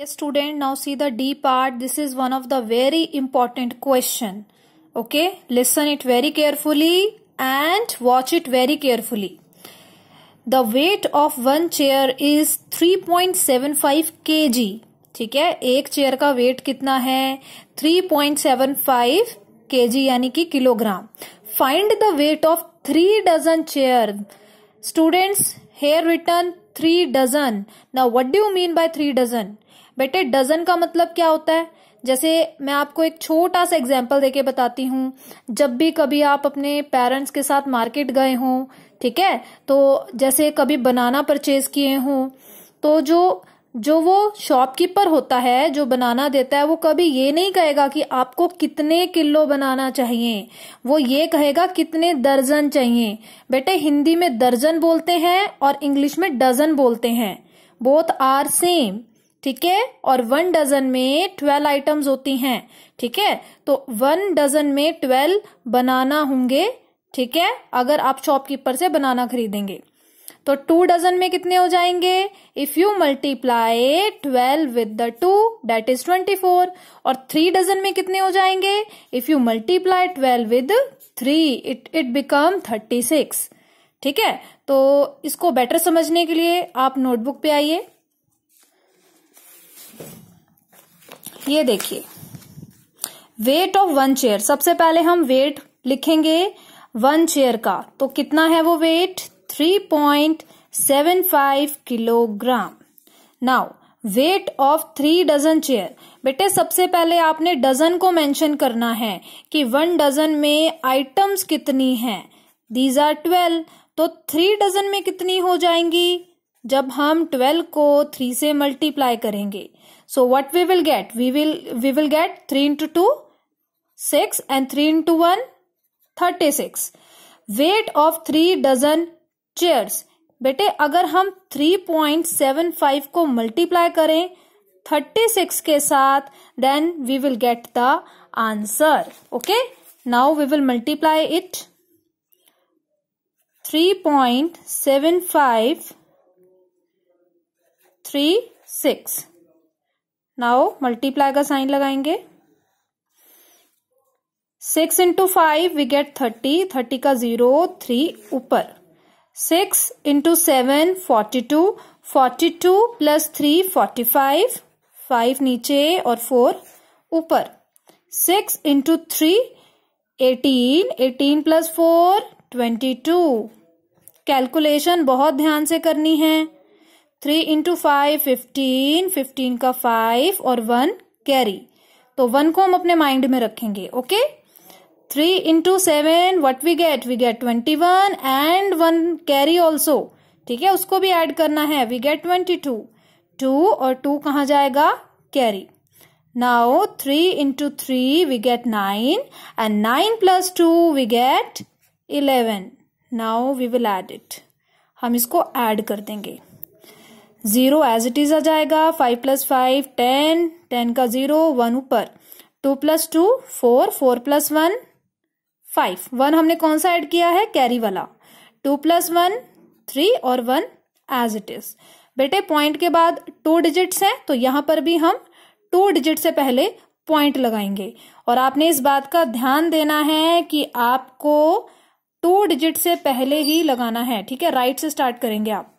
Yes, student, now see the D part. This is one of the very important question. Okay, listen it very carefully and watch it very carefully. The weight of one chair is 3.75 kg. ठीक है एक chair का wait कितना है 3.75 kg यानी कि kilogram find the weight of three dozen chair students here return three dozen ना what do mean by three dozen बेटे डजन का मतलब क्या होता है जैसे मैं आपको एक छोटा सा एग्जाम्पल देके बताती हूँ जब भी कभी आप अपने पेरेंट्स के साथ मार्केट गए हों ठीक है तो जैसे कभी बनाना परचेज किए हों तो जो जो वो शॉपकीपर होता है जो बनाना देता है वो कभी ये नहीं कहेगा कि आपको कितने किलो बनाना चाहिए वो ये कहेगा कितने दर्जन चाहिए बेटे हिंदी में दर्जन बोलते हैं और इंग्लिश में डजन बोलते हैं बोथ आर सेम ठीक है और वन डजन में ट्वेल्व आइटम्स होती हैं ठीक है तो वन डजन में ट्वेल्व बनाना होंगे ठीक है अगर आप शॉपकीपर से बनाना खरीदेंगे तो टू डजन में कितने हो जाएंगे if you multiply twelve with the two that is twenty four और थ्री डजन में कितने हो जाएंगे if you multiply twelve with three it it become thirty six ठीक है तो इसको बेटर समझने के लिए आप नोटबुक पे आइए ये देखिए वेट ऑफ वन चेयर सबसे पहले हम वेट लिखेंगे वन चेयर का तो कितना है वो वेट 3.75 किलोग्राम now weight of three dozen chair बेटे सबसे पहले आपने डजन को मेंशन करना है कि वन डजन में आइटम्स कितनी हैं दीज आर ट्वेल्व तो थ्री डजन में कितनी हो जाएंगी जब हम ट्वेल्व को थ्री से मल्टीप्लाई करेंगे so what we will get we will we will get three into two six and three into one thirty six weight of three dozen chairs बेटे अगर हम 3.75 को मल्टीप्लाई करें 36 के साथ then we will get the answer okay now we will multiply it 3.75 three six now multiply का sign लगाएंगे six into five we get thirty thirty का जीरो थ्री ऊपर six into seven forty two forty two plus three forty five five नीचे और four ऊपर six into three eighteen eighteen plus four twenty two calculation बहुत ध्यान से करनी है three into five fifteen fifteen का फाइव और वन कैरी तो वन को हम अपने माइंड में रखेंगे okay okay? Three into seven what we get we get twenty one and one carry also ठीक है उसको भी एड करना है we get twenty two two और टू कहा जाएगा carry now three into three we get nine and nine plus two we get eleven now we will add it हम इसको एड कर देंगे जीरो एज इट इज आ जाएगा five plus five ten ten का zero one ऊपर two plus two four four plus one five one हमने कौन सा ऐड किया है कैरी वाला टू प्लस वन थ्री और वन एज इट इज बेटे पॉइंट के बाद टू डिजिट्स हैं तो यहां पर भी हम टू डिजिट से पहले पॉइंट लगाएंगे और आपने इस बात का ध्यान देना है कि आपको टू डिजिट से पहले ही लगाना है ठीक है राइट से स्टार्ट करेंगे आप